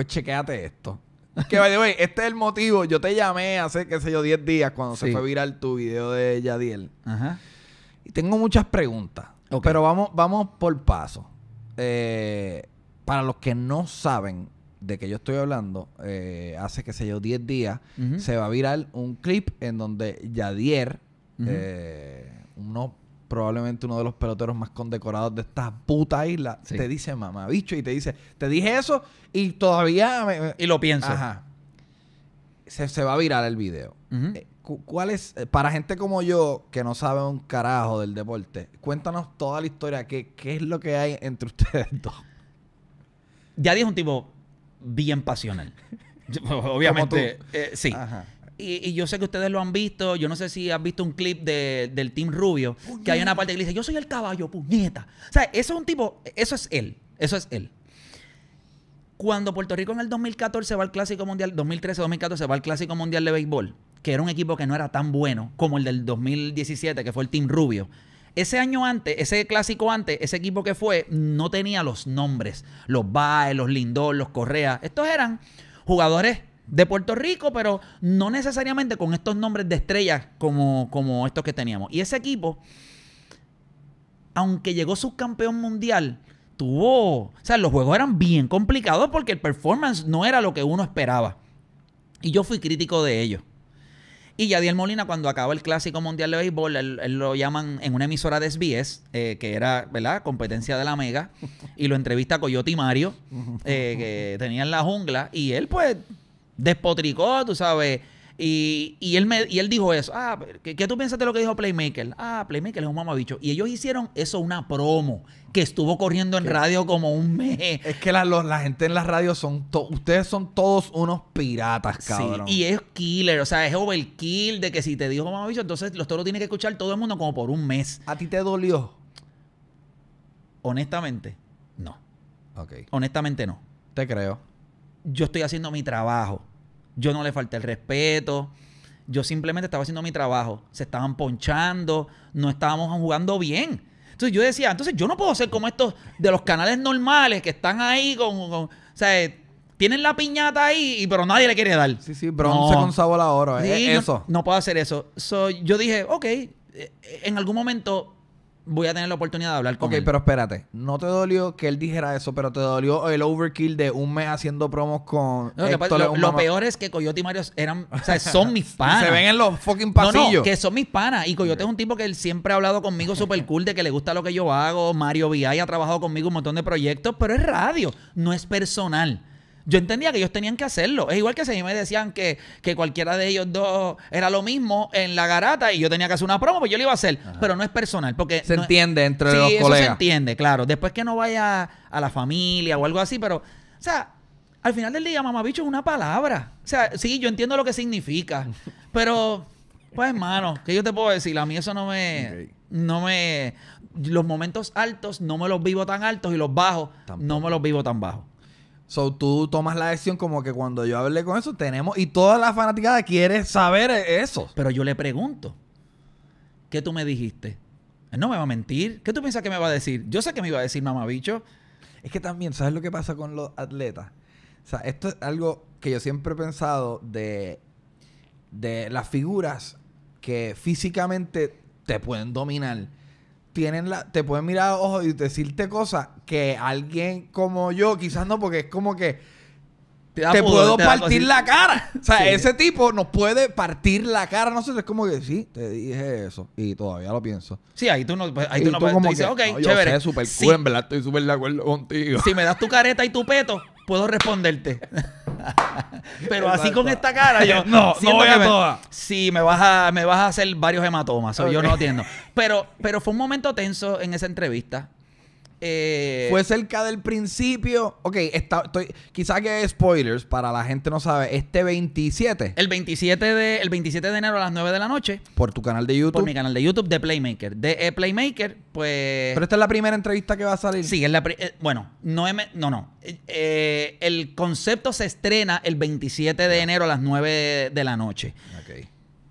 pues chequéate esto. Que, by este es el motivo. Yo te llamé hace, que sé yo, 10 días cuando se fue viral tu video de Yadier Ajá. Y tengo muchas preguntas. Pero vamos, vamos por paso. Eh, para los que no saben de qué yo estoy hablando, eh, hace, que se yo, 10 días, se va a viral un clip en donde Yadier, eh, Uno unos probablemente uno de los peloteros más condecorados de esta puta isla, te dice mamá, bicho, y te dice, te dije eso y todavía... y lo piensa. Ajá. Se, va a virar el video. Eh, ¿Cuál es, eh, para gente como yo, que no sabe un carajo del deporte, cuéntanos toda la historia, qué, es lo que hay entre ustedes dos? Ya dije un tipo bien pasional. Obviamente, eh, sí. Ajá y, yo sé que ustedes lo han visto, yo no sé si has visto un clip del Team Rubio, que hay una parte que dice, yo soy el caballo, puñeta. O sea, eso es un tipo, eso es él, eso es él. Cuando Puerto Rico en el 2014 va al Clásico Mundial, 2013-2014 va al Clásico Mundial de Béisbol, que era un equipo que no era tan bueno como el del 2017, que fue el Team Rubio. Ese año antes, ese clásico antes, ese equipo que fue, no tenía los nombres. Los Baez, los Lindor, los Correa. Estos eran jugadores de Puerto Rico, pero no necesariamente con estos nombres de estrellas como, como estos que teníamos. Y ese equipo, aunque llegó subcampeón mundial, tuvo. O sea, los juegos eran bien complicados porque el performance no era lo que uno esperaba. Y yo fui crítico de ellos. Y Yadiel Molina, cuando acaba el Clásico Mundial de Béisbol, él, lo llaman en una emisora de SBS, eh, que era, ¿verdad?, competencia de la Mega, y lo entrevista a Coyote y Mario, eh, que tenían la jungla, y él, pues, despotricó, tú sabes. Y, y, él me, y él dijo eso. Ah, ¿qué, tú piensas de lo que dijo Playmaker? Ah, Playmaker es un mamabicho. Y ellos hicieron eso una promo que estuvo corriendo en radio como un mes. Es que la, gente en la radio son... ustedes son todos unos piratas, cabrón. y es killer. O sea, es overkill de que si te dijo mamabicho, entonces los toros tienen que escuchar todo el mundo como por un mes. ¿A ti te dolió? Honestamente, no. Ok. Honestamente, no. Te creo. Yo estoy haciendo mi trabajo yo no le falté el respeto. Yo simplemente estaba haciendo mi trabajo. Se estaban ponchando. No estábamos jugando bien. Entonces yo decía, entonces yo no puedo ser como estos de los canales normales que están ahí con. o sea, tienen la piñata ahí, pero nadie le quiere dar. Sí, sí, bronce no. con sabor a oro. Eh, eso. No, puedo hacer eso. yo dije, ok, eh, en algún momento voy a tener la oportunidad de hablar con okay, él. Ok, pero espérate. No te dolió que él dijera eso, pero te dolió el overkill de un mes haciendo promos con. lo, peor es que Coyote y Mario eran. O sea, son mis panas. Se ven en los fucking pasillos. No, que son mis panas. Y Coyote es un tipo que él siempre ha hablado conmigo súper cool, de que le gusta lo que yo hago. Mario VI ha trabajado conmigo un montón de proyectos, pero es radio, no es personal. Yo entendía que ellos tenían que hacerlo. Es igual que si a mí me decían que, cualquiera de ellos dos era lo mismo en la garata y yo tenía que hacer una promo, pues yo lo iba a hacer. Pero no es personal. porque Se entiende entre sí, los eso Se entiende, claro. Después que no vaya a la familia o algo así, pero, o sea, al final del día, mamá bicho es una palabra. O sea, sí, yo entiendo lo que significa. pero, pues, hermano, ¿qué yo te puedo decir? A mí eso no me. No me. Los momentos altos no me los vivo tan altos y los bajos no me los vivo tan bajos. So tú tomas la decisión como que cuando yo hablé con eso, tenemos. Y toda la fanaticada quiere saber eso. Pero yo le pregunto: ¿Qué tú me dijiste? no me va a mentir. ¿Qué tú piensas que me va a decir? Yo sé que me iba a decir mamá bicho Es que también, ¿sabes lo que pasa con los atletas? O sea, esto es algo que yo siempre he pensado de, de las figuras que físicamente te pueden dominar tienen la, te pueden mirar a y decirte cosas que alguien como yo, quizás no, porque es como que te, puedo partir la cara. O sea, ese tipo nos puede partir la cara. no sé es como que sí, te dije eso. Y todavía lo pienso. Sí, ahí tú no, pues, ahí tú, no, como chévere. Yo cool, verdad estoy súper de acuerdo contigo. Si me das tu careta y tu peto, puedo responderte. Pero así con esta cara, yo no, no voy a me, toda. Sí, me vas a, me vas a hacer varios hematomas, yo no entiendo. Pero, pero fue un momento tenso en esa entrevista. Eh, Fue cerca del principio. Ok, está, quizá que spoilers para la gente no sabe. Este 27. El 27, de, el 27 de enero a las 9 de la noche. Por tu canal de YouTube. Por mi canal de YouTube de Playmaker. De eh, Playmaker, pues. Pero esta es la primera entrevista que va a salir. Sí, es la. Eh, bueno, no, no, no. Eh, el concepto se estrena el 27 de enero a las 9 de la noche. Okay.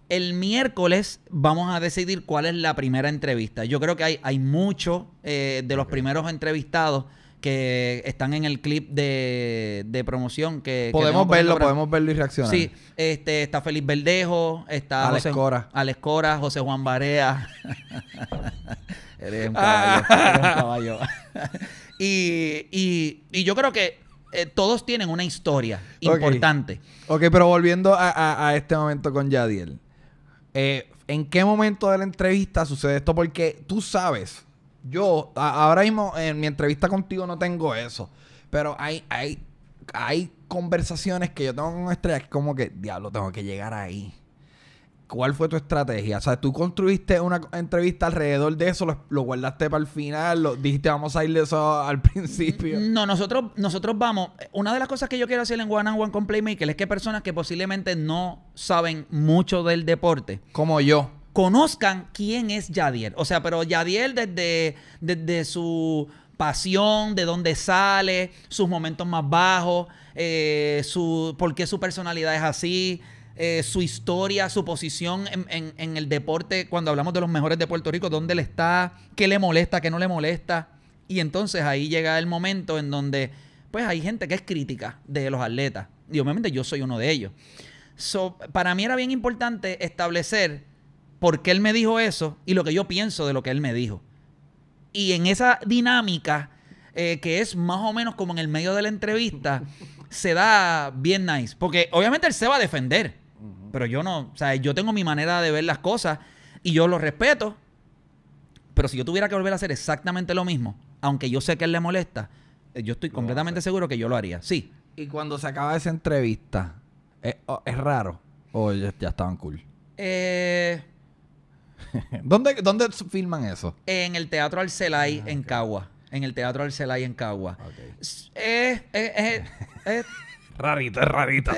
El miércoles vamos a decidir cuál es la primera entrevista. Yo creo que hay, hay muchos eh, de los primeros entrevistados que están en el clip de, promoción que podemos verlo, podemos verlo y reaccionar. Sí, este está Felipe Verdejo, está Alex Cora, Alex Cora, José Juan Barea. un caballo, un caballo. y, yo creo que eh, todos tienen una historia importante. Ok, pero volviendo a, a este momento con Yadiel. Eh, ¿En qué momento de la entrevista sucede esto? Porque tú sabes, yo ahora mismo en mi entrevista contigo no tengo eso, pero hay, hay, hay conversaciones que yo tengo con estrellas que como que, diablo, tengo que llegar ahí. ¿Cuál fue tu estrategia? O sea, tú construiste una entrevista alrededor de eso, lo, guardaste para el final, lo, dijiste vamos a ir eso al principio. No, nosotros, nosotros vamos. Una de las cosas que yo quiero hacer en One on One con Playmaker es que personas que posiblemente no saben mucho del deporte. Como yo. Conozcan quién es Yadier. O sea, pero Yadier desde, desde su pasión, de dónde sale, sus momentos más bajos, eh, su, por qué su personalidad es así. Eh, su historia, su posición en, el deporte, cuando hablamos de los mejores de Puerto Rico, dónde le está, qué le molesta, qué no le molesta. Y entonces ahí llega el momento en donde, pues hay gente que es crítica de los atletas. Y obviamente yo soy uno de ellos. So, para mí era bien importante establecer por qué él me dijo eso y lo que yo pienso de lo que él me dijo. Y en esa dinámica, eh, que es más o menos como en el medio de la entrevista, se da bien nice. Porque obviamente él se va a defender. Pero yo no, o sea, yo tengo mi manera de ver las cosas y yo lo respeto. Pero si yo tuviera que volver a hacer exactamente lo mismo, aunque yo sé que él le molesta, eh, yo estoy completamente seguro que yo lo haría. Sí. Y cuando se acaba esa entrevista, eh, ¿es, raro? ¿O ya, estaban cool? Eh, ¿Dónde, ¿Dónde, filman eso? En el Teatro Arcelay, ah, en Cagua en el Teatro Arcelay en Cagua. Eh, eh, eh, Rarita, Es, rarito, rarito.